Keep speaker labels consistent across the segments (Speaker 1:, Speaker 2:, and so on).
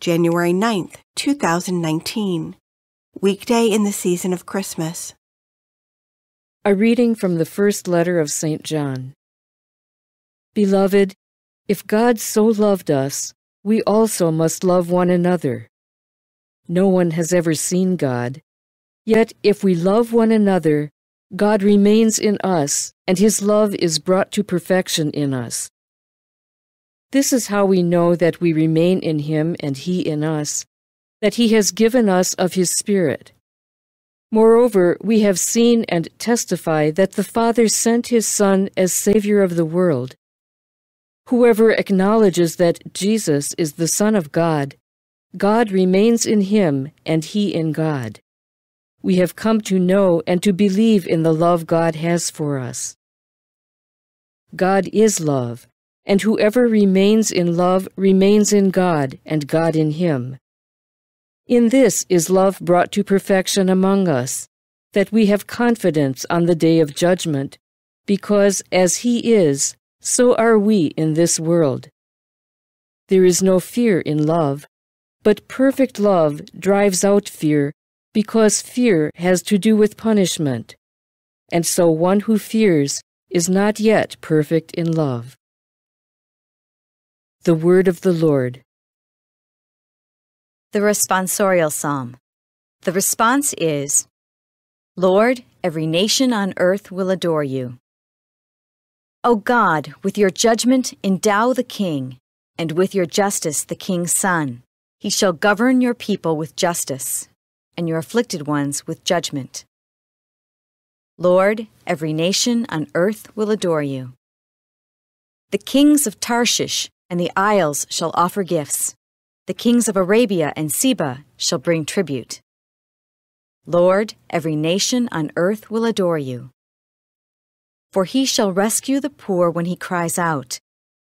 Speaker 1: January 9th, 2019, weekday in the season of Christmas. A reading
Speaker 2: from the first letter of St. John. Beloved, if God so loved us, we also must love one another. No one has ever seen God. Yet if we love one another, God remains in us, and his love is brought to perfection in us. This is how we know that we remain in him and he in us, that he has given us of his Spirit. Moreover, we have seen and testify that the Father sent his Son as Savior of the world. Whoever acknowledges that Jesus is the Son of God, God remains in him and he in God. We have come to know and to believe in the love God has for us. God is love, and whoever remains in love remains in God, and God in him. In this is love brought to perfection among us, that we have confidence on the day of judgment, because as he is, so are we in this world. There is no fear in love, but perfect love drives out fear, because fear has to do with punishment. And so one who fears is not yet perfect in love. The Word of the Lord.
Speaker 1: The Responsorial Psalm. The response is Lord, every nation on earth will adore you. O God, with your judgment endow the king, and with your justice the king's son. He shall govern your people with justice, and your afflicted ones with judgment. Lord, every nation on earth will adore you. The kings of Tarshish and the isles shall offer gifts. The kings of Arabia and Seba shall bring tribute. Lord, every nation on earth will adore you. For he shall rescue the poor when he cries out,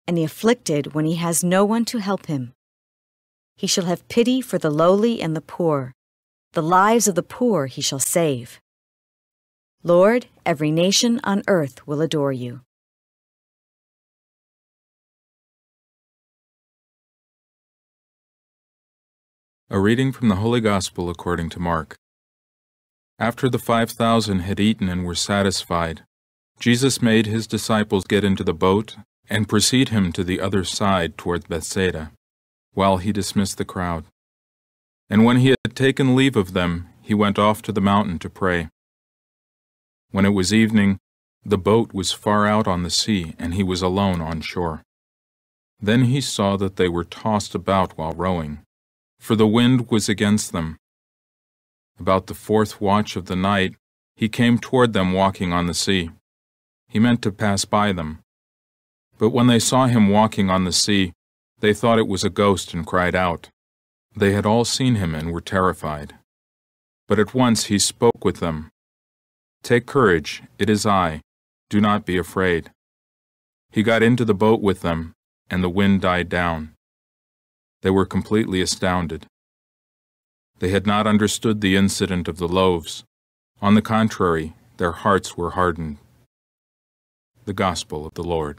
Speaker 1: and the afflicted when he has no one to help him. He shall have pity for the lowly and the poor. The lives of the poor he shall save. Lord, every nation on earth will adore you.
Speaker 3: A reading from the Holy Gospel according to Mark. After the five thousand had eaten and were satisfied, Jesus made his disciples get into the boat and precede him to the other side toward Bethsaida, while he dismissed the crowd. And when he had taken leave of them, he went off to the mountain to pray. When it was evening, the boat was far out on the sea, and he was alone on shore. Then he saw that they were tossed about while rowing for the wind was against them. About the fourth watch of the night, he came toward them walking on the sea. He meant to pass by them. But when they saw him walking on the sea, they thought it was a ghost and cried out. They had all seen him and were terrified. But at once he spoke with them. Take courage, it is I. Do not be afraid. He got into the boat with them, and the wind died down. They were completely astounded. They had not understood the incident of the loaves. On the contrary, their hearts were hardened. The Gospel of the Lord.